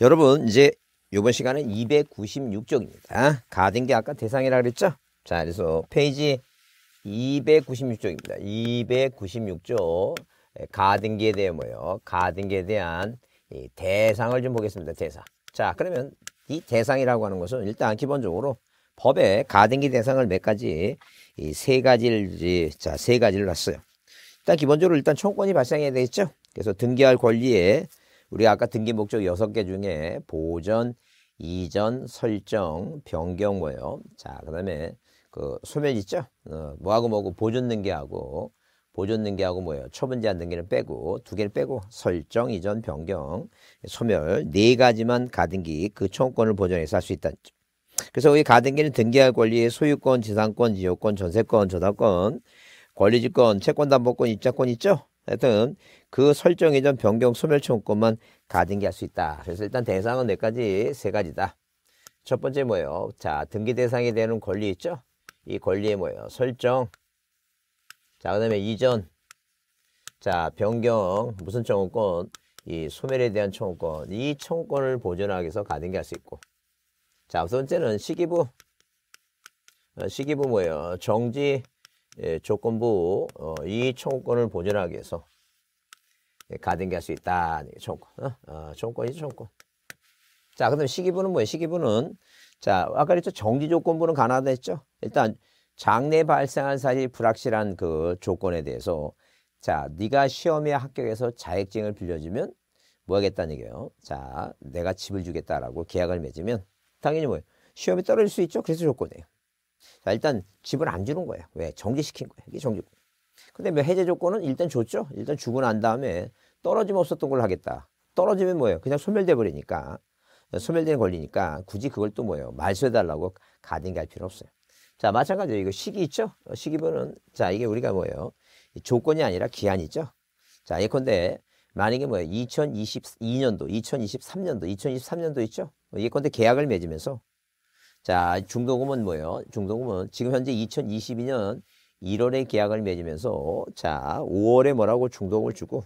여러분 이제 이번 시간은 296쪽입니다. 가든 게 아까 대상이라 그랬죠? 자 그래서 페이지 296쪽입니다. 296쪽 예, 가등기에 대해 뭐요? 가등기에 대한 이 대상을 좀 보겠습니다. 대상. 자 그러면 이 대상이라고 하는 것은 일단 기본적으로 법에 가등기 대상을 몇 가지 이 세 가지를 자세 가지를 놨어요. 일단 기본적으로 일단 총권이 발생해야 되겠죠. 그래서 등기할 권리에 우리 아까 등기 목적 여섯 개 중에 보전, 이전, 설정, 변경 뭐예요? 자, 그다음에 그 소멸 있죠? 어, 뭐하고 뭐고 보존 등기하고 보존 등기하고 뭐예요? 처분 제한 등기는 빼고 두 개를 빼고 설정, 이전, 변경, 소멸 네 가지만 가등기 그총권을 보존해서 할 수 있다. 는 점. 그래서 우리 가등기는 등기할 권리의 소유권, 지상권, 지역권, 전세권, 저당권, 권리지권, 채권담보권, 입자권 있죠? 하여튼 그 설정 이전 변경 소멸청구권만 가등기할 수 있다. 그래서 일단 대상은 네 가지, 세 가지다. 첫 번째 뭐예요? 자, 등기 대상이 되는 권리 있죠? 이 권리에 뭐예요? 설정. 자, 그 다음에 이전. 자, 변경. 무슨 청구권? 이 소멸에 대한 청구권. 이 청구권을 보존하기 위해서 가등기할 수 있고. 자, 우선 번째는 시기부. 어, 시기부 뭐예요? 정지. 예, 조건부 어, 이 청구권을 보존하기 위해서 예, 가등기 할 수 있다. 청구권. 어? 어, 청구권이죠, 청구권. 자, 그 다음 시기부는 뭐예요? 시기부는 자, 아까 그랬죠? 정지 조건부는 가능하다했죠 일단 장래 발생한 사실 불확실한 그 조건에 대해서 자, 네가 시험에 합격해서 자격증을 빌려주면 뭐 하겠다는 얘기예요. 자, 내가 집을 주겠다라고 계약을 맺으면 당연히 뭐예요? 시험이 떨어질 수 있죠. 그래서 조건이에요. 자, 일단 집을 안 주는 거예요. 왜? 정지시킨 거예요. 이게 정지. 근데 뭐 해제 조건은 일단 줬죠. 일단 주고 난 다음에 떨어지면 없었던 걸 하겠다. 떨어지면 뭐예요? 그냥 소멸돼 버리니까 소멸되는 권리니까 굳이 그걸 또 뭐예요? 말소해달라고 가등기 할 필요 없어요. 자, 마찬가지로 이거 시기 있죠? 어, 시기별은 자, 이게 우리가 뭐예요? 조건이 아니라 기한이죠. 자, 예컨대 만약에 뭐예요? 2022년도, 2023년도, 2023년도 있죠? 뭐 예컨대 계약을 맺으면서 자, 중도금은 뭐예요? 중도금은 지금 현재 2022년 1월에 계약을 맺으면서 자, 5월에 뭐라고 중도금을 주고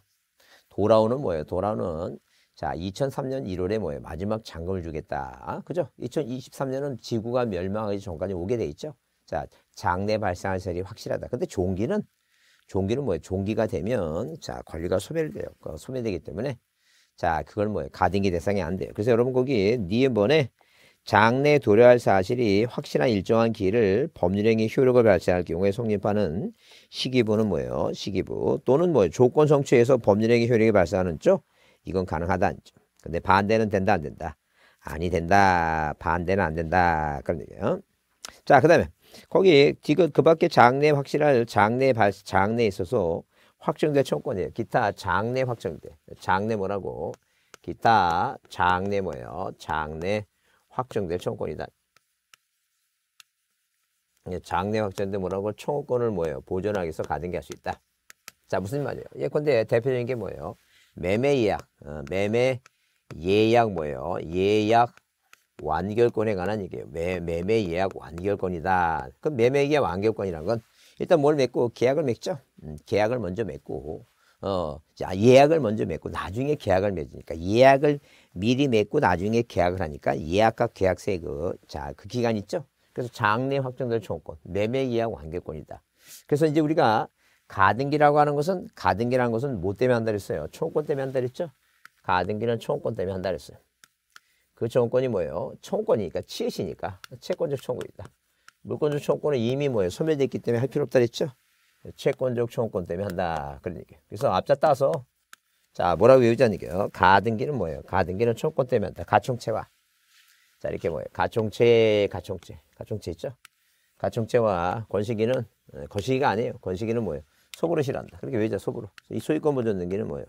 돌아오는 뭐예요? 돌아오는 자, 2003년 1월에 뭐예요? 마지막 잔금을 주겠다. 그죠? 2023년은 지구가 멸망하기 전까지 오게 돼 있죠. 자, 장래 발생할 세력이 확실하다. 근데 종기는 종기는 뭐예요? 종기가 되면 자, 권리가 소멸돼요. 그 소멸되기 때문에 자, 그걸 뭐예요? 가등기 대상이 안 돼요. 그래서 여러분 거기 니에 번에 장래 도래할 사실이 확실한 일정한 길을 법률행위 효력을 발생할 경우에 성립하는 시기부는 뭐예요? 시기부 또는 뭐예요? 조건 성취에서 법률행위 효력이 발생하는 쪽 이건 가능하다. 는 쪽. 근데 반대는 된다 안 된다? 아니 된다. 반대는 안 된다. 그런 얘기예요. 자, 그다음에 거기 지금 그밖에 장래 확실할 장래 발 장래에 있어서 확정될 청권이에요. 기타 장래 확정돼. 장래 뭐라고? 기타 장래 뭐예요? 장래 확정될 청구권이다. 장래 확정된 뭐라고 청구권을 뭐예요? 보존하기 위해서 가진 게할 수 있다. 자, 무슨 말이에요? 예컨대 대표적인 게 뭐예요? 매매 예약, 어, 매매 예약 뭐예요? 예약 완결권에 관한 얘기예요. 매, 매매 예약 완결권이다. 그 매매 예약 완결권이란 건 일단 뭘 맺고 계약을 맺죠. 음, 계약을 먼저 맺고 어, 자, 예약을 먼저 맺고 나중에 계약을 맺으니까 예약을 미리 맺고 나중에 계약을 하니까 예약과 계약세 그, 자, 그 기간 있죠? 그래서 장래 확정될 청구권, 매매 예약 완결권이다. 그래서 이제 우리가 가등기라고 하는 것은 가등기라는 것은 뭐 때문에 한다 그랬어요? 총권 때문에 한다 그랬죠? 가등기는 총권 때문에 한다 그랬어요. 그총권이 뭐예요? 총권이니까 치읓이니까 채권적 총권이다 물권적 총권은 이미 뭐예요? 소멸됐기 때문에 할 필요 없다 그랬죠? 채권적 총권 때문에 한다. 그러니까. 그래서 앞자 따서 자 뭐라고 외우자니까요. 가등기는 뭐예요? 가등기는 청권 때문에 한다. 가총채와 자 이렇게 뭐예요? 가총채, 가총채, 가총채 있죠? 가총채와 권식이는 거시기가 네, 아니에요. 권식이는 뭐예요? 속으로 실한다. 그렇게 외우자 속으로. 이 소유권 보존 등기는 뭐예요?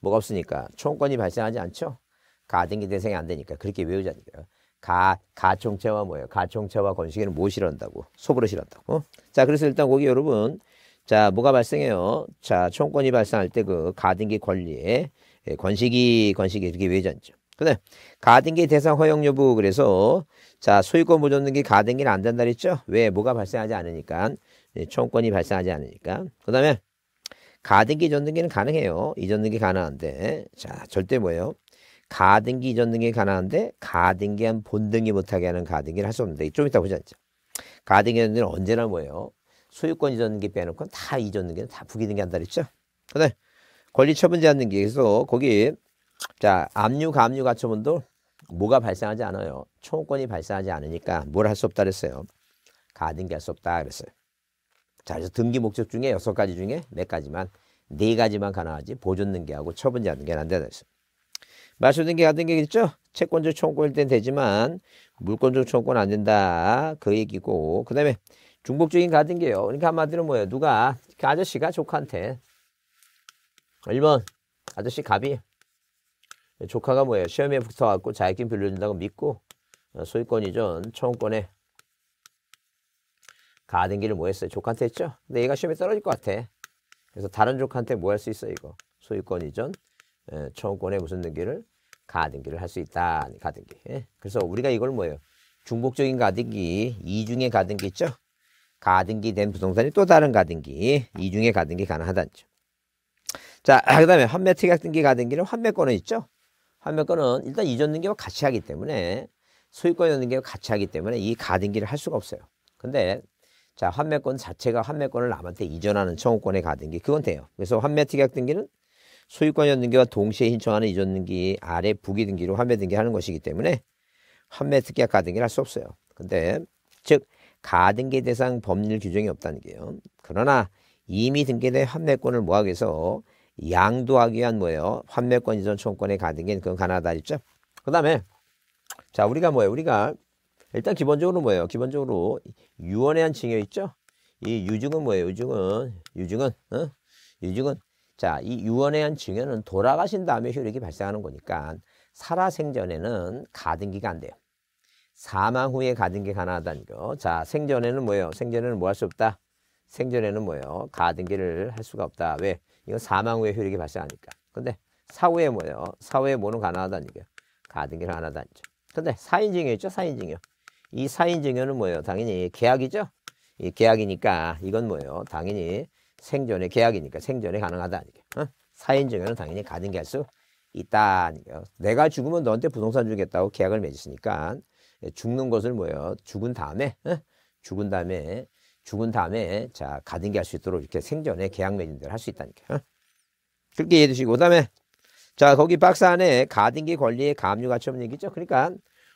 뭐가 없으니까 청권이 발생하지 않죠? 가등기 대상이 안 되니까 그렇게 외우자니까요. 가, 가총채와 뭐예요? 가총채와 건식에는 뭐 실현한다고? 속으로 실현다고 자, 그래서 일단 거기 여러분 자, 뭐가 발생해요? 자, 총권이 발생할 때 그 가등기 권리에 예, 권식이, 권식이 이렇게 외전죠. 근데 가등기 대상 허용 여부 그래서 자 소유권 보존 등기 가등기는 안 된다 그랬죠? 왜 뭐가 발생하지 않으니까 예, 총권이 발생하지 않으니까 그다음에 가등기 전 등기는 가능해요. 이전 등기 가능한데 자 절대 뭐예요? 가등기 이전 등기 가능한데 가등기한 본등기 못하게 하는 가등기를 할 수 없는데 좀 이따 보자. 가등기 이전 등기는 언제나 뭐예요? 소유권 이전등기 빼놓고 다 이전등기는 다 부기등기 한다 그랬죠. 그다음 권리 처분 제한 등기 그서 거기 자 압류 가류 가처분도 뭐가 발생하지 않아요. 청권이 발생하지 않으니까 뭘 할 수 없다 그랬어요. 가등기 할수 없다 그랬어요. 자 그래서 등기 목적 중에 여섯 가지 중에 몇 네 가지만 네 가지만 가능하지 보존 등기하고 처분 제한 등기는 안 된다 그랬어요. 마수 등기 가등기 있죠. 채권적 청구일 땐 되지만 물권적 청구안 된다 그 얘기고 그 다음에 중복적인 가등기예요. 그러니까 한마디로 뭐예요? 누가 그 아저씨가 조카한테 1번 아저씨 갑이 조카가 뭐예요? 시험에 붙어갖고 자격증 빌려준다고 믿고 어, 소유권 이전 청구권에 가등기를 뭐 했어요? 조카한테 했죠? 근데 얘가 시험에 떨어질 것 같아. 그래서 다른 조카한테 뭐 할 수 있어 이거? 소유권 이전 예, 청구권에 무슨 등기를? 가등기를 할 수 있다. 가등기. 예? 그래서 우리가 이걸 뭐예요? 중복적인 가등기, 이중의 가등기 있죠? 가등기 된 부동산이 또 다른 가등기, 이중의 가등기 가능하다는 점. 자, 그 다음에 환매 특약등기 가등기는 환매권은 있죠? 환매권은 일단 이전 등기와 같이 하기 때문에 소유권 이전 등기와 같이 하기 때문에 이 가등기를 할 수가 없어요. 근데 자, 환매권 자체가 환매권을 남한테 이전하는 청구권의 가등기 그건 돼요. 그래서 환매 특약 등기는 소유권 이전 등기와 동시에 신청하는 이전 등기 아래 부기 등기로 환매 등기하는 것이기 때문에 환매 특약 가등기를 할 수 없어요. 근데 즉 가등기 대상 법률 규정이 없다는 게요. 그러나 이미 등기된 판매권을 모하해서 양도하기 위한 뭐예요? 판매권 이전 총권의 가등기는 그건 가나다 있죠. 그 다음에 자 우리가 뭐예요? 우리가 일단 기본적으로 뭐예요? 기본적으로 유언에 한 증여 있죠? 이 유증은 뭐예요? 유증은 유증은 어? 유증은 자 이 유언에 한 증여는 돌아가신 다음에 효력이 발생하는 거니까 살아생전에는 가등기가 안 돼요. 사망 후에 가진 게 가능하다는 거. 자, 생전에는 뭐예요? 생전에는 뭐 할 수 없다? 생전에는 뭐예요? 가진 게를 할 수가 없다. 왜? 이건 사망 후에 효력이 발생하니까. 근데 사후에 뭐예요? 사후에 뭐는 가능하다는 거예요 가진 게 가능하다는 거죠. 근데 사인증여 있죠? 사인증여. 이 사인증여는 뭐예요? 당연히 계약이죠? 이 계약이니까 이건 뭐예요? 당연히 생전에 계약이니까 생전에 가능하다는 거예요 어? 사인증여는 당연히 가진 게할수 있다는 거예요. 내가 죽으면 너한테 부동산 주겠다고 계약을 맺었으니까 예, 죽는 것을 뭐예요? 죽은 다음에 예? 죽은 다음에 죽은 다음에 자 가등기 할 수 있도록 이렇게 생전에 계약 매진들 할수 있다니까요. 예? 그렇게 이해해 주시고 그다음에 자 거기 박스 안에 가등기 권리의 가압류 가처분 얘기죠. 그러니까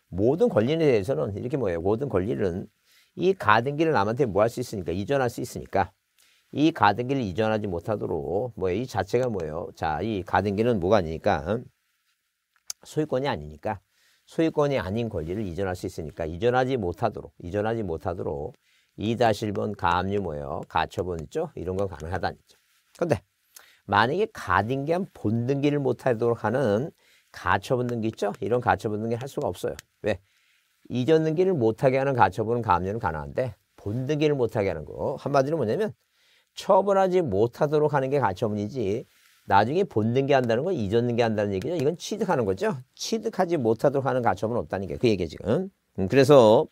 모든 권리에 대해서는 이렇게 뭐예요? 모든 권리는 이 가등기를 남한테 뭐 할 수 있으니까 이전할 수 있으니까 이 가등기를 이전하지 못하도록 뭐예요? 이 자체가 뭐예요? 자 이 가등기는 뭐가 아니니까 소유권이 아니니까 소유권이 아닌 권리를 이전할 수 있으니까 이전하지 못하도록 이전하지 못하도록 2-1번 가압류모여 가처분 있죠? 이런 건 가능하다는 거죠. 근데 만약에 가등기한 본등기를 못하도록 하는 가처분 등기 있죠? 이런 가처분 등기 할 수가 없어요. 왜? 이전 등기를 못하게 하는 가처분은 가압류는 가능한데 본등기를 못하게 하는 거 한마디로 뭐냐면 처벌하지 못하도록 하는 게 가처분이지 나중에 본등기 한다는 건 이전등기 한다는 얘기죠. 이건 취득하는 거죠. 취득하지 못하도록 하는 가처분 없다는 게 그 얘기 지금. 음, 그래서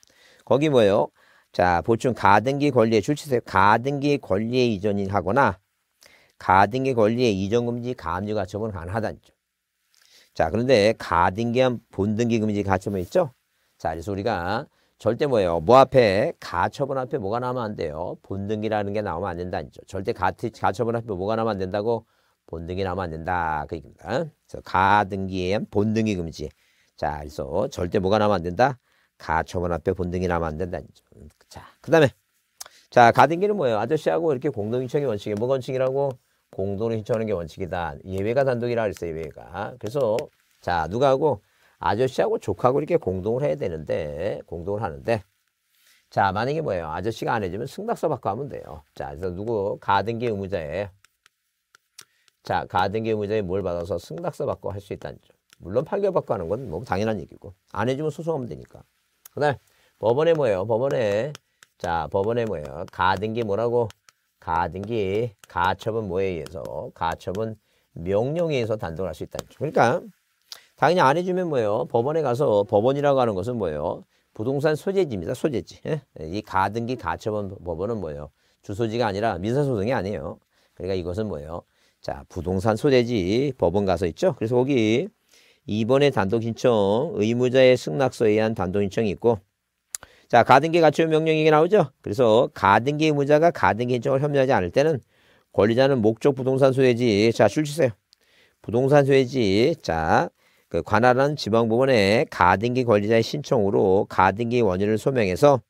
거기 뭐예요? 자, 보충 가등기 권리의 출취세 가등기 권리의 이전인하거나 가등기 권리의 이전 금지 감지 가처분 가능하다는 점. 자, 그런데 가등기한 본등기 금지 가처분 있죠? 자, 그래서 우리가 절대 뭐예요? 뭐 앞에 가처분 앞에 뭐가 나면안 돼요. 본등기라는 게 나오면 안 된다는 점. 절대 가, 처분 앞에 뭐가 나면안 된다고 본등이 나면 안 된다. 그 얘기입니다. 그래서 가등기엔 본등이 금지. 자, 그래서 절대 뭐가 나면 안 된다. 가처분 앞에 본등이 나면 안 된다. 자, 그 다음에. 자, 가등기는 뭐예요? 아저씨하고 이렇게 공동신청의 원칙이 뭐 원칙이라고? 공동으로 신청하는 게 원칙이다. 예외가 단독이라 그랬어요, 예외가. 그래서, 자, 누가 하고? 아저씨하고 조카하고 이렇게 공동을 해야 되는데, 공동을 하는데, 자, 만약에 뭐예요? 아저씨가 안 해주면 승낙서 받고 하면 돼요. 자, 그래서 누구? 가등기 의무자예요. 자, 가등기 의무자의 뭘 받아서 승낙서 받고 할 수 있다는 점. 물론 판결받고 하는 건 뭐 당연한 얘기고 안 해주면 소송하면 되니까. 그다음 법원에 뭐예요? 법원에 자 법원에 뭐예요? 가등기 뭐라고? 가등기 가처분 뭐에 의해서? 가처분 명령에 의해서 단독할 수 있다는 점. 그러니까 당연히 안 해주면 뭐예요? 법원에 가서 법원이라고 하는 것은 뭐예요? 부동산 소재지입니다. 소재지. 예? 이 가등기 가처분 법원은 뭐예요? 주소지가 아니라 민사소송이 아니에요. 그러니까 이것은 뭐예요? 자, 부동산 소재지 법원 가서 있죠. 그래서 거기 이번에 단독 신청, 의무자의 승낙서에 의한 단독 신청이 있고 자, 가등기 가출 처 명령이 나오죠. 그래서 가등기 의무자가 가등기 신청을 협의하지 않을 때는 권리자는 목적 부동산 소재지 자, 줄 치세요. 부동산 소재지 자, 그 관할한 지방법원의 가등기 권리자의 신청으로 가등기 원인을 소명해서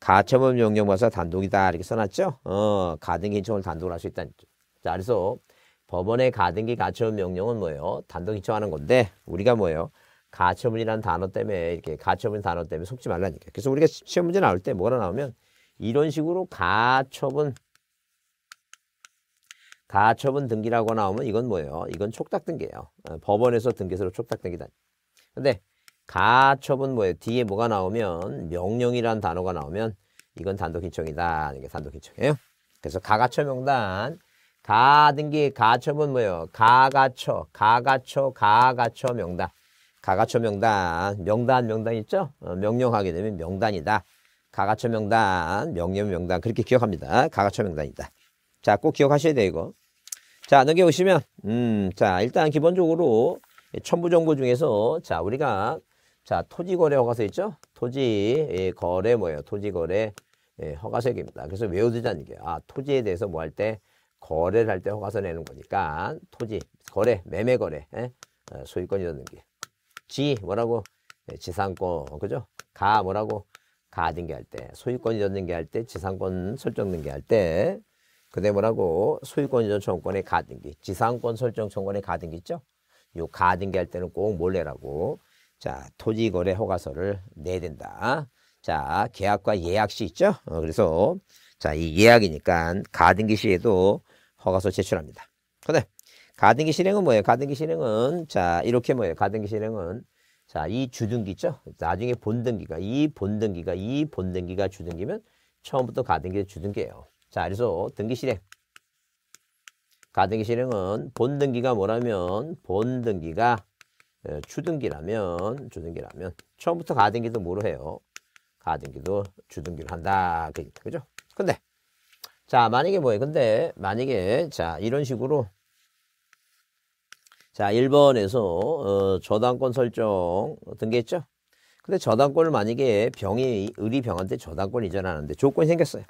가처분 명령받아 단독이다 이렇게 써놨죠. 어, 가등기 신청을 단독을할 수 있다는 자, 그래서 법원의 가등기 가처분 명령은 뭐예요? 단독 이청하는 건데 우리가 뭐예요? 가처분이란 단어 때문에 이렇게 가처분 단어 때문에 속지 말라니까. 그래서 우리가 시험 문제 나올 때 뭐가 나오면 이런 식으로 가처분 가처분 등기라고 나오면 이건 뭐예요? 이건 촉탁 등기예요. 어, 법원에서 등기서로 촉탁 등기다. 근데 가처분 뭐예요? 뒤에 뭐가 나오면 명령이란 단어가 나오면 이건 단독 신청이다. 이게 단독 신청이에요. 그래서 가가처명단 가등기 가처분 뭐예요? 가가처, 가가처, 가가처 명단. 가가처 명단, 명단, 명단 있죠? 어, 명령하게 되면 명단이다. 가가처 명단, 명령 명단 그렇게 기억합니다. 가가처 명단이다. 자, 꼭 기억하셔야 돼 이거. 자, 넘겨오시면 음, 자, 일단 기본적으로 첨부 정보 중에서 자, 우리가 자, 토지 거래 허가서 있죠? 토지 예, 거래 뭐예요? 토지 거래 예, 허가서 얘기입니다. 그래서 외우두자는게 아, 토지에 대해서 뭐할때 거래를 할 때 허가서 내는 거니까 토지 거래 매매 거래 에? 예? 어, 소유권이라는 게지 뭐라고 예, 지상권 그죠 가 뭐라고 가등기 할때 소유권 이전 등기 할 때 지상권 설정 등기 할때 그대 뭐라고 소유권 이전 청구권의 가등기 지상권 설정 청구권의 가등기 있죠 요 가등기 할 때는 꼭 몰래라고 자 토지 거래 허가서를 내야 된다 자 계약과 예약 시 있죠 어, 그래서 자 이 예약이니까 가등기 시에도 허가서 제출합니다. 근데 가등기 실행은 뭐예요? 가등기 실행은 자 이렇게 뭐예요? 가등기 실행은 자 이 주등기 죠 나중에 본등기가 이 본등기가 이 본등기가 주등기면 처음부터 가등기 주등기예요. 자 그래서 등기 실행 가등기 실행은 본등기가 뭐라면 본등기가 어, 주등기라면 주등기라면 처음부터 가등기도 뭐로 해요? 가등기도 주등기로 한다 그 그죠? 근데 자, 만약에 뭐예요? 근데 만약에 자, 이런 식으로 자, 1번에서 어, 저당권 설정 등기했죠? 근데 저당권을 만약에 병이 의리 병한테 저당권 이전하는데 조건이 생겼어요.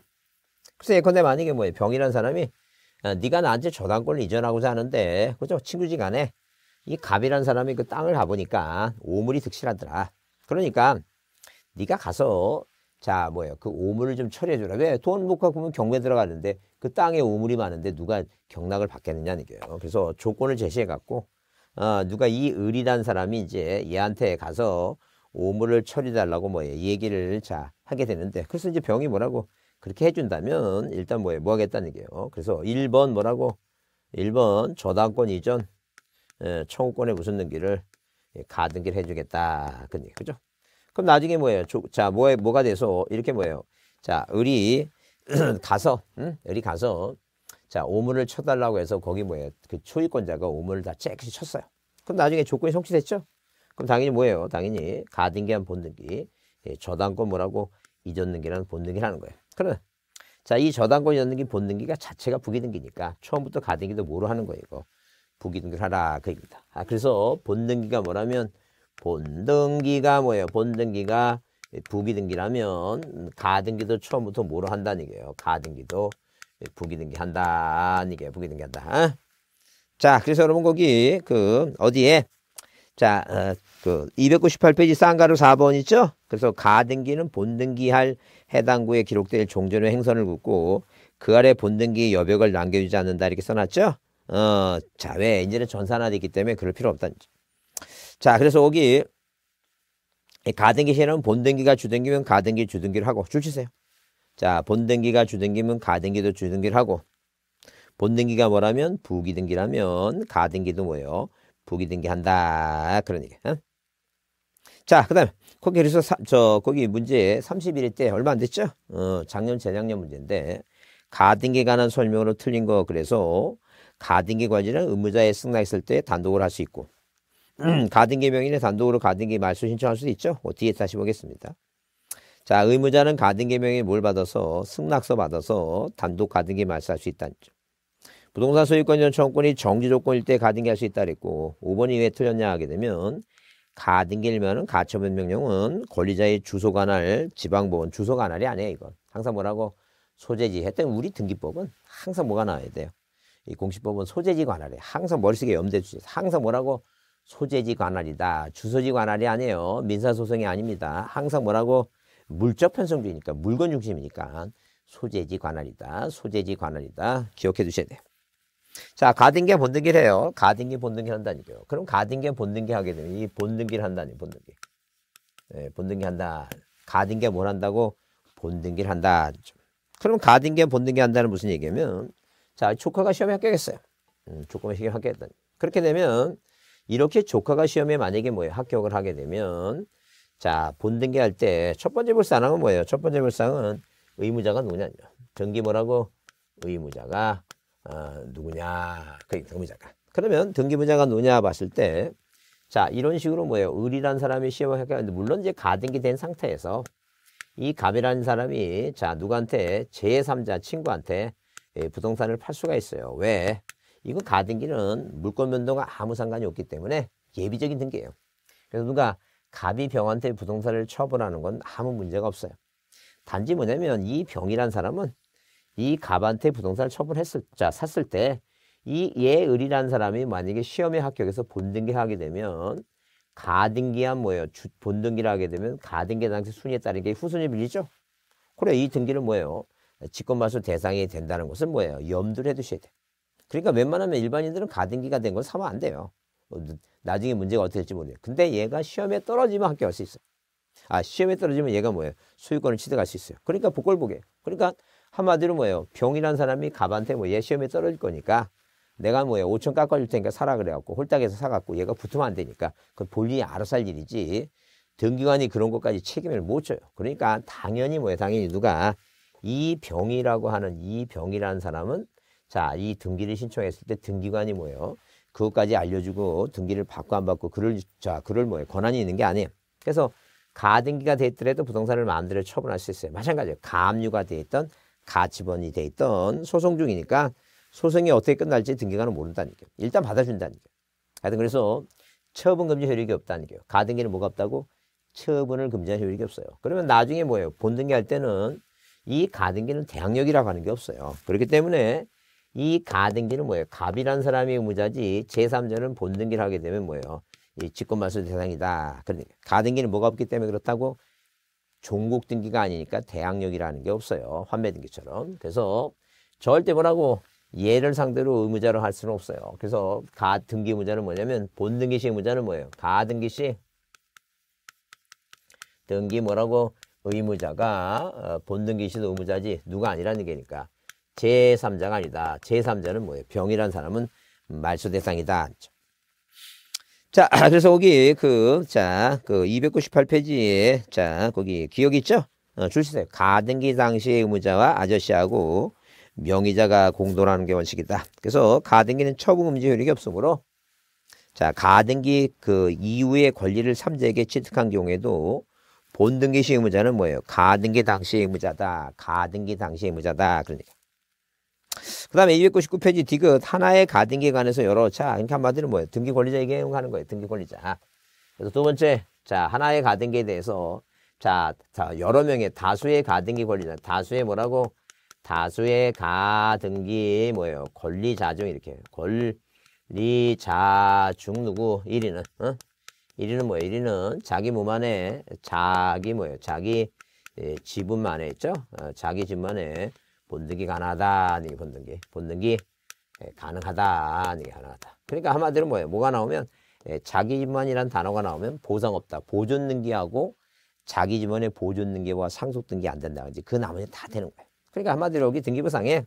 글쎄 예컨대 만약에 뭐예요? 병이란 사람이 어, 네가 나한테 저당권을 이전하고자 하는데 그죠? 친구지 간에 이 갑이란 사람이 그 땅을 가보니까 오물이 득실하더라. 그러니까 네가 가서 자, 뭐예요? 그 오물을 좀처리해주라 왜? 돈 못 갖고 면 경매 들어가는데 그 땅에 오물이 많은데 누가 경락을 받겠느냐는 거예요. 그래서 조건을 제시해갖고, 어, 누가 이 의리단 사람이 이제 얘한테 가서 오물을 처리달라고 뭐예요? 얘기를 자, 하게 되는데. 그래서 이제 병이 뭐라고? 그렇게 해준다면 일단 뭐예요? 뭐 하겠다는 거예요. 그래서 1번 뭐라고? 1번 저당권 이전, 예, 청구권에 무슨 등기를 예, 가등기를 해주겠다. 그죠? 그럼 나중에 뭐예요? 자, 뭐, 에 뭐가 돼서 이렇게 뭐예요? 자, 을이 가서, 응? 을이 가서 자, 오물을 쳐달라고 해서 거기 뭐예요? 그초유권자가 오물을 다 쬐끗이 쳤어요. 그럼 나중에 조건이 성취됐죠? 그럼 당연히 뭐예요? 당연히 가등기한 본등기, 예, 저당권 뭐라고 잊었는 게라는 본등기라는 거예요. 그러나 자, 이 저당권 이었는게 본등기가 자체가 부기등기니까 처음부터 가등기도 뭐로 하는 거예요? 이거 부기등기를 하라 그입니다. 얘기 아, 그래서 본등기가 뭐라면 본등기가 뭐예요? 본등기가 부기등기라면 가등기도 처음부터 뭐로 한다는 얘기예요. 가등기도 부기등기 한다는 얘기예요. 부기등기 한다. 자, 그래서 여러분 거기 그 어디에 자, 어, 그 298페이지 쌍가루 4번 있죠? 그래서 가등기는 본등기 할 해당 구에 기록될 종전의 행선을 긋고 그 아래 본등기 여백을 남겨주지 않는다 이렇게 써놨죠? 어, 자, 왜? 이제는 전산화되기 때문에 그럴 필요 없다. 자, 그래서 여기 가등기 시에는 본등기가 주등기면 가등기 주등기를 하고 줄 치세요. 자, 본등기가 주등기면 가등기도 주등기를 하고 본등기가 뭐라면 부기등기라면 가등기도 뭐예요? 부기등기 한다. 그런 얘기. 어? 자, 그 다음에, 거기 그래서, 사, 저, 거기 문제 31일 때 얼마 안 됐죠? 어, 작년, 재작년 문제인데, 가등기 관한 설명으로 틀린 거, 그래서, 가등기 관리는 의무자의 승낙했을 때 단독을 할 수 있고, 음, 가등기 명의는 단독으로 가등기 말소 신청할 수 있죠. 뭐 뒤에 다시 보겠습니다. 자, 의무자는 가등기 명의 뭘 받아서 승낙서 받아서 단독 가등기 말소할 수 있다는 점. 부동산 소유권 전청권이 정지 조건일 때 가등기할 수 있다 그랬고 5번 이외에 틀렸냐 하게 되면 가등기일면은 가처분 명령은 권리자의 주소 관할 지방보건 주소 관할이 아니에요 이건 항상 뭐라고 소재지 했던 우리 등기법은 항상 뭐가 나와야 돼요 이 공시법은 소재지 관할에 항상 머릿속에 염두에 두지 항상 뭐라고 소재지 관할이다. 주소지 관할이 아니에요. 민사소송이 아닙니다. 항상 뭐라고 물적 편성주의니까 물건 중심이니까 소재지 관할이다. 소재지 관할이다. 기억해 두셔야 돼요. 자, 가등기와 본등기를 해요. 가등기, 본등기 한다니까요. 그럼 가등기와 본등기 하게 되면 이 본등기를 한다니, 본등기. 네, 본등기 한다. 가등기가 뭘 한다고? 본등기를 한다. 그럼 가등기와 본등기 한다는 무슨 얘기냐면 자, 조카가 시험에 합격했어요. 음, 조카가 시험에 합격했다. 그렇게 되면 이렇게 조카가 시험에 만약에 뭐예요? 합격을 하게 되면 자, 본등기 할 때 첫 번째 불상은 뭐예요? 첫 번째 불상은 의무자가 누구냐? 등기 뭐라고? 의무자가 어, 누구냐? 그등기자가 그러면 등기부자가 누구냐 봤을 때 자, 이런 식으로 뭐예요? 을이라는 사람이 시험을 합격하는데 물론 이제 가등기 된 상태에서 이 갑이라는 사람이 자, 누구한테 제3자 친구한테 예, 부동산을 팔 수가 있어요. 왜? 이거 가등기는 물권 변동과 아무 상관이 없기 때문에 예비적인 등기예요. 그래서 누가 갑이 병한테 부동산을 처분하는 건 아무 문제가 없어요. 단지 뭐냐면 이 병이란 사람은 이 갑한테 부동산을 처분했을 자 샀을 때 이 예을이란 사람이 만약에 시험에 합격해서 본등기하게 되면 가등기한 뭐예요? 주, 본등기를 하게 되면 가등기 당시 순위에 따른 게 후순위 밀리죠. 그래 이 등기는 뭐예요? 직권말소 대상이 된다는 것은 뭐예요? 염두를 해두셔야 돼. 요 그러니까 웬만하면 일반인들은 가등기가 된 걸 사면 안 돼요. 뭐 나중에 문제가 어떻게 될지 모르겠어요 근데 얘가 시험에 떨어지면 합격할 수 있어요. 아, 시험에 떨어지면 얘가 뭐예요? 수익권을 취득할 수 있어요. 그러니까 복골복이에요. 그러니까 한마디로 뭐예요? 병이란 사람이 갑한테 뭐 얘 시험에 떨어질 거니까 내가 뭐예요? 5천 깎아줄 테니까 사라 그래갖고 홀딱해서 사갖고 얘가 붙으면 안 되니까 그 본인이 알아서 할 일이지 등기관이 그런 것까지 책임을 못 져요. 그러니까 당연히 뭐예요? 당연히 누가 이 병이라고 하는 이 병이라는 사람은 자, 이 등기를 신청했을 때 등기관이 뭐예요? 그것까지 알려주고 등기를 받고 안 받고 그를 자, 그를 뭐예요? 권한이 있는 게 아니에요. 그래서 가등기가 돼 있더라도 부동산을 마음대로 처분할 수 있어요. 마찬가지예요. 가압류가 돼 있던 가치번이돼 있던 소송 중이니까 소송이 어떻게 끝날지 등기관은 모른다는 게. 요 일단 받아준다는 게. 요 하여튼 그래서 처분 금지 효력이 없다는게요 가등기는 뭐가 없다고? 처분을 금지할 효력이 없어요. 그러면 나중에 뭐예요? 본등기 할 때는 이 가등기는 대항력이라고 하는 게 없어요. 그렇기 때문에 이 가등기는 뭐예요? 갑이라는 사람이 의무자지 제3자는 본등기를 하게 되면 뭐예요? 이 직권말소 대상이다. 그러니까 가등기는 뭐가 없기 때문에 그렇다고 종국 등기가 아니니까 대항력이라는 게 없어요. 환매 등기처럼. 그래서 절대 뭐라고 얘를 상대로 의무자로 할 수는 없어요. 그래서 가등기 의무자는 뭐냐면 본등기시 의무자는 뭐예요? 가등기시 등기 뭐라고 의무자가 어, 본등기시도 의무자지 누가 아니라는 게니까 제3자가 아니다. 제3자는 뭐예요? 병이란 사람은 말소 대상이다. 그렇죠. 자, 그래서 거기 그, 자, 그 298페이지에, 자, 거기 기억 있죠? 어, 줄시세요. 가등기 당시의 의무자와 아저씨하고 명의자가 공동하는 게 원칙이다. 그래서 가등기는 처분 금지 효력이 없으므로 자, 가등기 그 이후의 권리를 삼자에게 취득한 경우에도 본등기 시 의무자는 뭐예요? 가등기 당시 의무자다. 가등기 당시 의무자다. 그러니까 그 다음에 299페이지 디귿 하나의 가등기에 관해서 여러 차 그러니까 한마디로 뭐예요? 등기 권리자 에게 하는 거예요. 등기 권리자. 그래서 두 번째 자 하나의 가등기에 대해서 자, 자 여러 명의 다수의 가등기 권리자 다수의 뭐라고 다수의 가등기 뭐예요? 권리자중 이렇게 권리자중 누구 1위는 어? 1위는 뭐예요? 1위는 자기 몸 안에 자기 뭐예요? 자기 예, 지분만에 있죠? 어, 자기 집만에 본등이 가능하다. 이게 본능이. 본능이 예, 가능하다. 이게 가능하다. 그러니까 한마디로 뭐예요? 뭐가 나오면 예, 자기지만이라는 단어가 나오면 보상 없다. 보존 능기하고 자기지만의 보존 능기와 상속 등기 안 된다. 이제 그 나머지 다 되는 거예요. 그러니까 한마디로 여기 등기부상에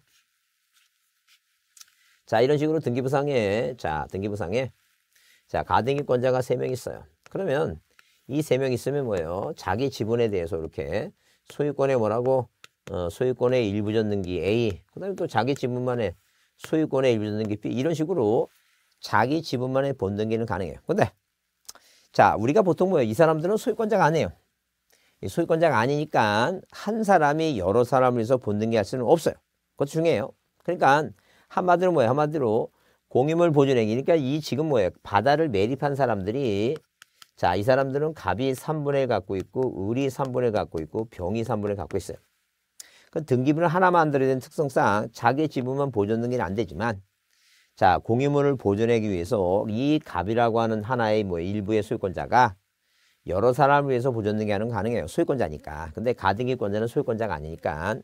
자 이런 식으로 등기부상에 자 등기부상에 자 가등기권자가 세 명 있어요. 그러면 이 세 명 있으면 뭐예요? 자기 지분에 대해서 이렇게 소유권에 뭐라고 어, 소유권의 일부 전등기 A, 그 다음에 또 자기 지분만의 소유권의 일부 전등기 B 이런 식으로 자기 지분만의 본등기는 가능해요. 근데 자 우리가 보통 뭐예요? 이 사람들은 소유권자가 아니에요. 이 소유권자가 아니니까 한 사람이 여러 사람을 위해서 본등기할 수는 없어요. 그것 중요해요. 그러니까 한마디로 뭐예요? 한마디로 공유물 보존행위니까 그러니까 이 지금 뭐예요? 바다를 매립한 사람들이 자, 이 사람들은 갑이 3분의 1 갖고 있고, 을이 3분의 1 갖고 있고, 병이 3분의 1 갖고 있어요. 그 등기부를 하나 만들어야 되는 특성상 자기 지분만 보존 등기는 안 되지만 자 공유물을 보존하기 위해서 이 갑이라고 하는 하나의 뭐 일부의 소유권자가 여러 사람을 위해서 보존 등기하는 가능해요. 소유권자니까. 근데 가등기권자는 소유권자가 아니니까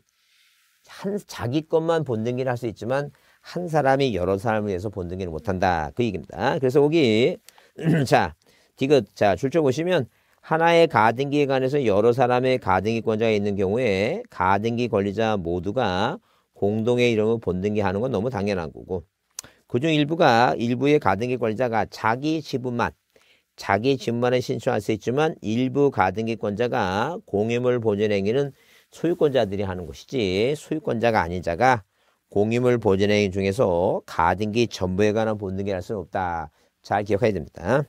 한 자기 것만 본등기를 할 수 있지만 한 사람이 여러 사람을 위해서 본등기를 못한다. 그 얘기입니다. 그래서 여기 자 디귿 자줄처 보시면 하나의 가등기에 관해서 여러 사람의 가등기권자가 있는 경우에 가등기 권리자 모두가 공동의 이름을 본등기하는 건 너무 당연한 거고 그중 일부가 일부의 가등기 권리자가 자기 지분만 자기 지분만에 신청할 수 있지만 일부 가등기권자가 공유물 보존 행위는 소유권자들이 하는 것이지 소유권자가 아닌 자가 공유물 보존 행위 중에서 가등기 전부에 관한 본등기를 할 수는 없다. 잘 기억해야 됩니다.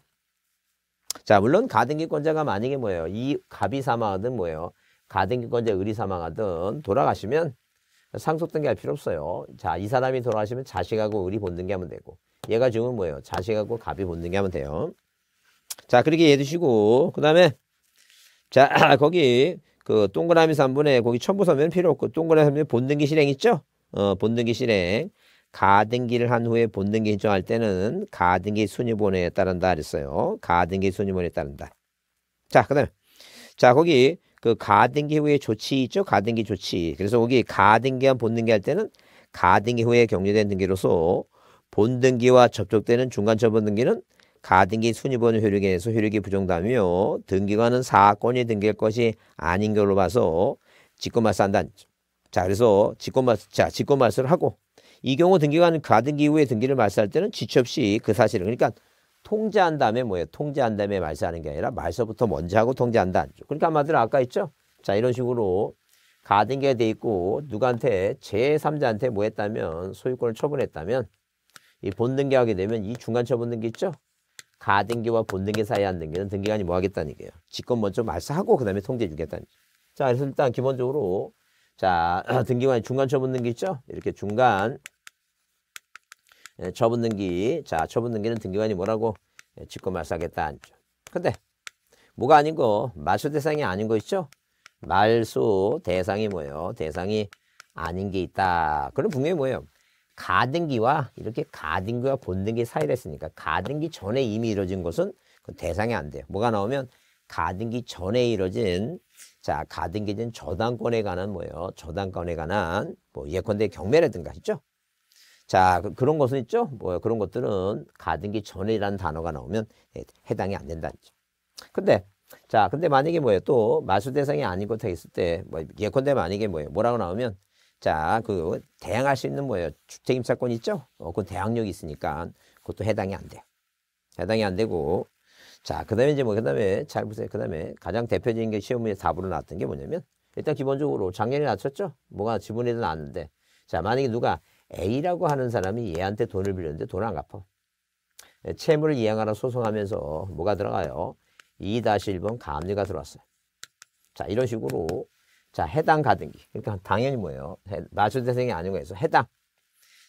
자, 물론 가등기권자가 만약에 뭐예요? 이 갑이 사망하든 뭐예요? 가등기권자 을이 사망하든 돌아가시면 상속 등기할 필요 없어요. 자, 이 사람이 돌아가시면 자식하고 을이 본등기하면 되고 얘가 죽으면 뭐예요? 자식하고 갑이 본등기하면 돼요. 자, 그렇게 이해해 두시고 그다음에 자, 거기 그 동그라미 3분에 거기 첨부 서면 필요 없고 동그라미 3분에 본등기 실행 있죠? 어, 본등기 실행. 가등기를 한 후에 본등기 인정할 때는 가등기 순위번호에 따른다 그랬어요. 가등기 순위번호에 따른다. 자, 그 다음에 자 거기 그 가등기 후에 조치 있죠. 가등기 조치. 그래서 거기 가등기한 본등기 할 때는 가등기 후에 격려된 등기로서 본등기와 접촉되는 중간처분등기는 가등기 순위번호 효력에 의해서 효력이 부정되며 등기관은 사건이 등기할 것이 아닌 걸로 봐서 직권말사 한다. 자 그래서 직권말사, 자, 직권말사를 하고 이 경우 등기가 가등기 후에 등기를 말소할 때는 지체 없이 그 사실을 그러니까 통제한 다음에 뭐예요? 통제한 다음에 말소하는 게 아니라 말소부터 먼저 하고 통제한다. 그러니까 아마들 아까 있죠? 자 이런 식으로 가등기가 돼 있고 누구한테 제3자한테 뭐 했다면 소유권을 처분했다면 이 본등기하게 되면 이 중간 처분등기 있죠? 가등기와 본등기 사이 에한 등기는 등기관이 뭐 하겠다는 얘기예요. 직권 먼저 말소하고 그 다음에 통제 해 주겠다는 얘기예요. 자 그래서 일단 기본적으로 자, 등기관에 중간 처분 등기죠? 있 이렇게 중간 예, 처분 등기. 자, 처분 등기는 등기관이 뭐라고? 예, 직권 말소하겠다. 근데 뭐가 아닌 거? 말소 대상이 아닌 거 있죠? 말소 대상이 뭐예요? 대상이 아닌 게 있다. 그럼 분명히 뭐예요? 가등기와 이렇게 가등기와 본등기 사이를 했으니까 가등기 전에 이미 이루어진 것은 그 대상이 안 돼요. 뭐가 나오면 가등기 전에 이루어진 자, 가등기는 저당권에 관한 뭐예요? 저당권에 관한 뭐 예컨대 경매라든가 있죠? 자, 그, 런 것은 있죠? 뭐 그런 것들은 가등기 전이라는 단어가 나오면 예, 해당이 안 된다. 근데 자, 근데 만약에 뭐예요? 또 마수 대상이 아닌 것에 있을 때 뭐 예컨대 만약에 뭐예요? 뭐라고 나오면 자, 그 대항할 수 있는 뭐예요? 주택 임차권 있죠? 어, 그 대항력이 있으니까 그것도 해당이 안 돼요. 해당이 안 되고 자, 그 다음에 이제 뭐, 그 다음에 잘 보세요. 그 다음에 가장 대표적인 게 시험에 답으로 나왔던 게 뭐냐면, 일단 기본적으로 작년에 나왔었죠 뭐가 지분에도 나왔는데. 자, 만약에 누가 A라고 하는 사람이 얘한테 돈을 빌렸는데 돈을안 갚아. 예, 채무를 이양하라 소송하면서 뭐가 들어가요? 2-1번 감리가 들어왔어요. 자, 이런 식으로 자, 해당 가등기. 그러니까 당연히 뭐예요? 마주 대상이 아니고해서 해당.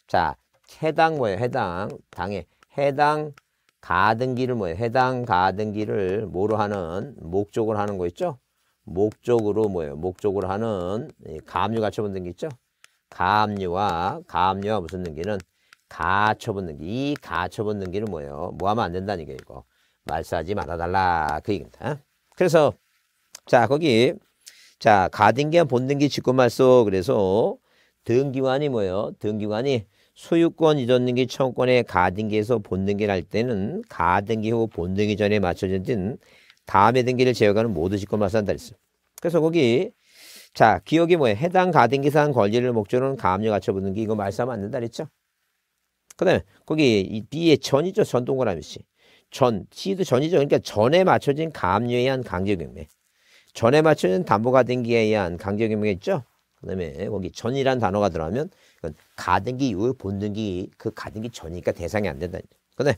자, 해당 뭐예요? 해당. 당해. 해당 가등기를 뭐예요 해당 가등기를 뭐로 하는 목적으로 하는 거 있죠? 목적으로 뭐예요? 목적으로 하는 가압류 가처분 등기 있죠? 가압류와 가압류와 무슨 등기는 가처분 등기. 이 가처분 등기는 뭐예요? 뭐 하면 안 된다는 얘기예요, 이거. 말싸지 말아달라. 그 얘기입니다. 그래서 자, 거기 자, 가등기와 본등기 직권말소 그래서 등기관이 뭐예요? 등기관이 소유권 이전등기 청구권의 가등기에서 본등기를 할 때는 가등기 후 본등기 전에 맞춰진 다음의 등기를 제어하는 모든 직권 마산다했어 그래서 거기 자 기억이 뭐예요? 해당 가등기상 권리를 목적으로 는 감유 갖춰 분등기 이거 말씀움안 된다 그죠그 다음에 거기 이 B의 전이죠. 전 동그라미씨. 전, C도 전이죠. 그러니까 전에 맞춰진 감유에 의한 강제경매. 전에 맞춰진 담보가 등기에 의한 강제경매가 있죠. 그 다음에 거기 전이란 단어가 들어가면 가등기 이후 본등기 그 가등기 전이니까 대상이 안 된다. 근데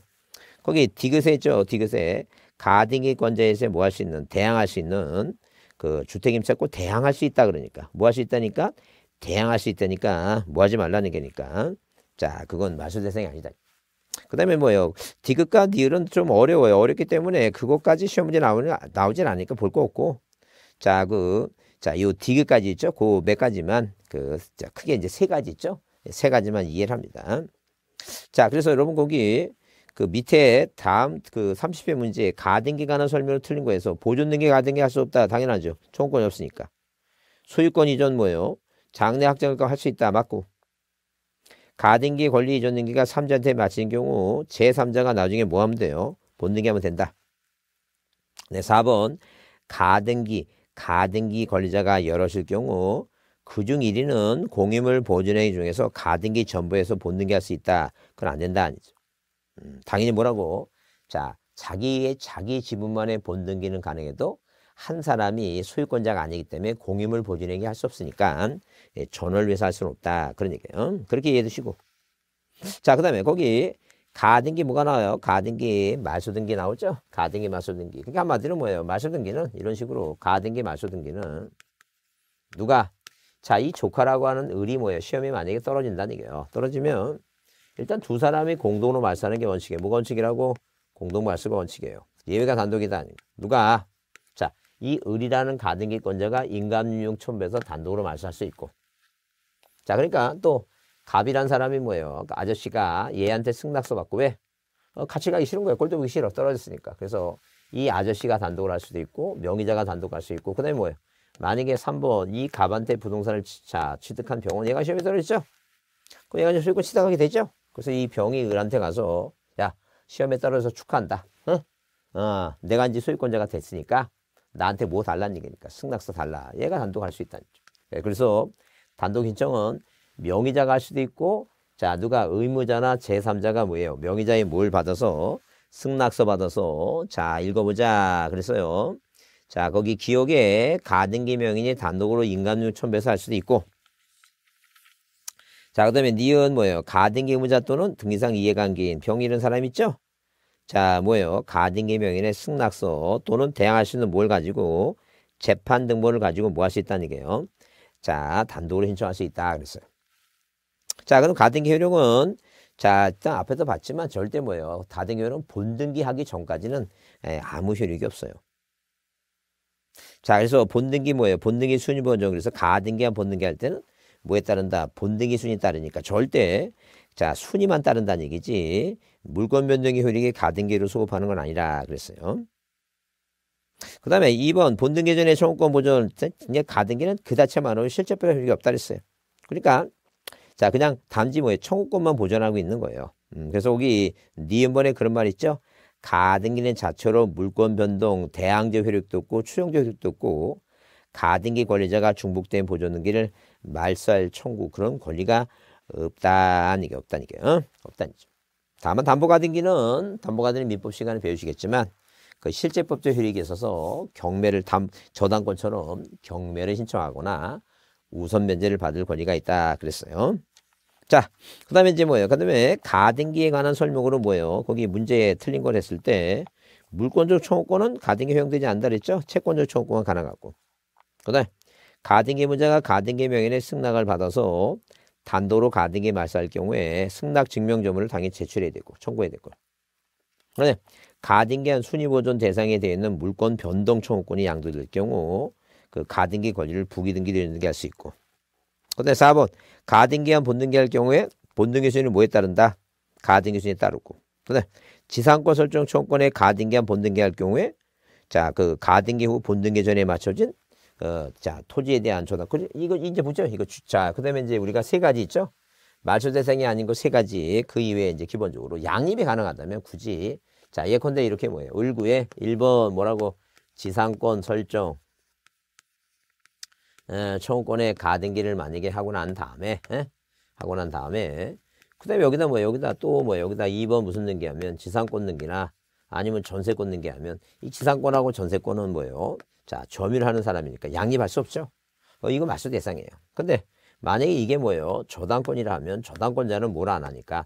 거기 디귿에 있죠. 디귿에 가등기 권자에서 뭐 할 수 있는 대항할 수 있는 그 주택임차권 대항할 수 있다 그러니까 뭐 할 수 있다니까 대항할 수 있다니까 뭐 하지 말라는 게니까 자 그건 마술 대상이 아니다. 그 다음에 뭐예요. 디귿과 디귿은좀 어려워요. 어렵기 때문에 그것까지 시험 문제 나오는, 나오진 않으니까 볼 거 없고. 자, 그, 자, 요 디귿까지 있죠. 그 몇 가지만 그 자, 크게 이제 세 가지 있죠. 세 가지만 이해를 합니다. 자, 그래서 여러분 거기 그 밑에 다음 그 30회 문제 가등기 관한 설명을 틀린 거에서 보존등기 가등기 할 수 없다. 당연하죠. 총권이 없으니까. 소유권 이전 뭐예요? 장래 확정을 할수 있다. 맞고. 가등기 권리 이전 등기가 3자한테 맞힌 경우 제3자가 나중에 뭐 하면 돼요? 본등기 하면 된다. 네, 4번 가등기 가등기 권리자가 여럿일 경우 그 중 1위는 공유물 보존행위 중에서 가등기 전부에서 본등기할 수 있다. 그건 안 된다 아니죠. 음, 당연히 뭐라고? 자, 자기의 자기 지분만의 본등기는 가능해도 한 사람이 소유권자가 아니기 때문에 공유물 보존행위 할수 없으니까 예, 전월회사 할 수는 없다. 그런 얘기예요. 음, 그렇게 이해해 두시고. 자, 그 다음에 거기 가등기 뭐가 나와요? 가등기 말소등기 나오죠? 가등기 말소등기. 그러니까 한마디로 뭐예요? 말소등기는 이런 식으로 가등기 말소등기는 누가 자이 조카라고 하는 을이 뭐예요? 시험이 만약에 떨어진다는 얘기예요. 떨어지면 일단 두 사람이 공동으로 말소하는 게 원칙이에요. 뭐가 원칙이라고? 공동 말소가 원칙이에요. 예외가 단독이다 누가 자이 을이라는 가등기권자가 인감용 촌배에서 단독으로 말소할 수 있고 자 그러니까 또 갑이란 사람이 뭐예요? 그러니까 아저씨가 얘한테 승낙서 받고 왜? 어, 같이 가기 싫은 거예요. 꼴도 보기 싫어. 떨어졌으니까. 그래서 이 아저씨가 단독을 할 수도 있고 명의자가 단독할 수 있고 그 다음에 뭐예요? 만약에 3번 이 갑한테 부동산을 치, 자, 취득한 병원 얘가 시험에 떨어졌죠? 그럼 얘가 시험에 취득하게 되죠? 그래서 이 병이 을한테 가서 야 시험에 떨어져서 축하한다. 어? 어, 내가 이제 소유권자가 됐으니까 나한테 뭐 달라는 얘기니까 승낙서 달라. 얘가 단독할 수 있다는 거죠. 예, 그래서 단독 신청은 명의자가 할 수도 있고 자 누가 의무자나 제3자가 뭐예요? 명의자의 뭘 받아서 승낙서 받아서 자 읽어보자 그랬어요. 자 거기 기억에 가등기 명인이 단독으로 인감률 천배서할 수도 있고 자, 그 다음에 니은 뭐예요? 가등기 의무자 또는 등기상 이해관계인 병이은 사람 있죠? 자, 뭐예요? 가등기 명인의 승낙서 또는 대항할 수 있는 뭘 가지고 재판 등본을 가지고 뭐 할 수 있다는 얘기예요. 자, 단독으로 신청할 수 있다 그랬어요. 자, 그럼 가등기 효력은 자, 일단 앞에서 봤지만 절대 뭐예요. 다등기 효력은 본등기 하기 전까지는 에, 예, 아무 효력이 없어요. 자, 그래서 본등기 뭐예요? 본등기 순위 변정. 그래서 가등기와 본등기 할 때는 뭐에 따른다? 본등기 순위 따르니까 절대 자, 순위만 따른다는 얘기지. 물건 변동의 효력이 가등기로 수급하는 건 아니라 그랬어요. 그 다음에 2번 본등기 전에 청구권 보존 이제 가등기는 그 자체만으로 실제별 효력이 없다 그랬어요. 그러니까 자, 그냥 단지 뭐 청구권만 보존하고 있는 거예요. 음, 그래서 거기 니은번에 네 그런 말 있죠. 가등기는 자처로 물권 변동, 대항제 효력도 없고 추정적 효력도 없고 가등기 권리자가 중복된 보존등기를 말살 청구 그런 권리가 없다는 게 없다는 게 어? 없다는 게. 다만 담보가등기는 담보가등기 민법 시간에 배우시겠지만 그 실제 법적 효력이 있어서 경매를 담, 저당권처럼 경매를 신청하거나 우선 면제를 받을 권리가 있다 그랬어요. 자, 그 다음에 이제 뭐예요? 그 다음에 가등기에 관한 설명으로 뭐예요? 거기 문제 틀린 걸 했을 때 물권적 청구권은 가등기 허용되지 않는다 그랬죠? 채권적 청구권만 가능하고. 그 다음에 가등기 문제가 가등기 명인의 승낙을 받아서 단도로 가등기 말살할 경우에 승낙 증명점을 당연히 제출해야 되고 청구해야 되고. 그다음에 가등기한 순위 보존 대상에 대있는 물권 변동 청구권이 양도될 경우 그 가등기 권리를 부기등기되는 게 할 수 있고. 그런데 4번 가등기한 본등기할 경우에 본등기 수준이 뭐에 따른다? 가등기 수준에 따르고. 그다음 지상권 설정 총권에 가등기한 본등기할 경우에 자 그 가등기 후 본등기 전에 맞춰진 어 자 토지에 대한 조당그 이거 이제 보죠 이거 주차 그다음에 이제 우리가 세 가지 있죠 말소 대상이 아닌 거 세 가지 그 이외에 이제 기본적으로 양립이 가능하다면 굳이 자 예컨대 이렇게 뭐예요 을구에 1번 뭐라고 지상권 설정 청구권의 가등기를 만약에 하고 난 다음에 에? 하고 난 다음에 그다음에 여기다 뭐 여기다 또 뭐 여기다 2번 무슨 등기하면 지상권 등기나 아니면 전세권 등기하면 이 지상권하고 전세권은 뭐예요? 자 점유를 하는 사람이니까 양립할 수 없죠. 어, 이거 말소 대상이에요. 근데 만약에 이게 뭐예요? 저당권이라 하면 저당권자는 뭘 안 하니까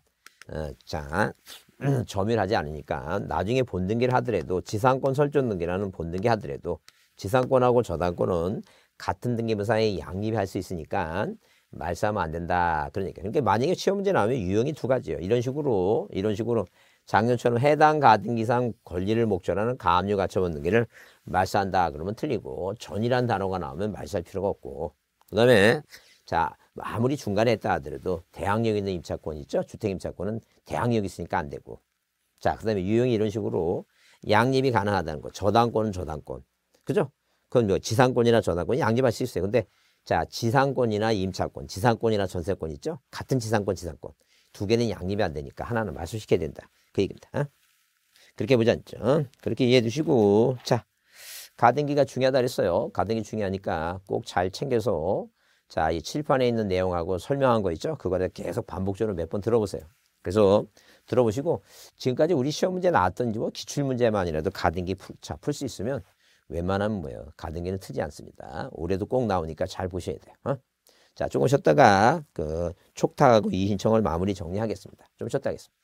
어, 자 점유하지 를 않으니까 나중에 본등기를 하더라도 지상권 설정 등기라는 본등기 하더라도 지상권하고 저당권은 같은 등기 부상에 양립할 수 있으니까 말싸면안 된다. 그러니까. 그러니까 만약에 시험 문제 나오면 유형이 두 가지예요. 이런 식으로 이런 식으로 작년처럼 해당 가등기상 권리를 목적으로 하는 가압류 가처분 등기를 말싸한다 그러면 틀리고 전이란 단어가 나오면 말싸할 필요가 없고 그다음에 자 아무리 중간에 했다 하더라도 대항력 있는 임차권 있죠 주택 임차권은 대항력 있으니까 안 되고 자 그다음에 유형이 이런 식으로 양립이 가능하다는 거 저당권은 저당권 그죠 그건 뭐 지상권이나 전환권이 양립할 수 있어요. 근데 자 지상권이나 임차권, 지상권이나 전세권 있죠? 같은 지상권, 지상권 두 개는 양립이 안 되니까 하나는 말소시켜야 된다. 그 얘기입니다. 어? 그렇게 보지 않죠? 그렇게 이해해 주시고 자 가등기가 중요하다 그랬어요. 가등기 중요하니까 꼭 잘 챙겨서 자, 이 칠판에 있는 내용하고 설명한 거 있죠? 그거를 계속 반복적으로 몇 번 들어보세요. 그래서 들어보시고 지금까지 우리 시험 문제 나왔던지 뭐 기출 문제만이라도 가등기 풀, 자, 풀수 있으면 웬만하면 뭐예요. 가등기는 트지 않습니다. 올해도 꼭 나오니까 잘 보셔야 돼요. 어? 자, 조금 쉬었다가 그 촉탁하고 이신청을 마무리 정리하겠습니다. 좀 쉬었다 하겠습니다.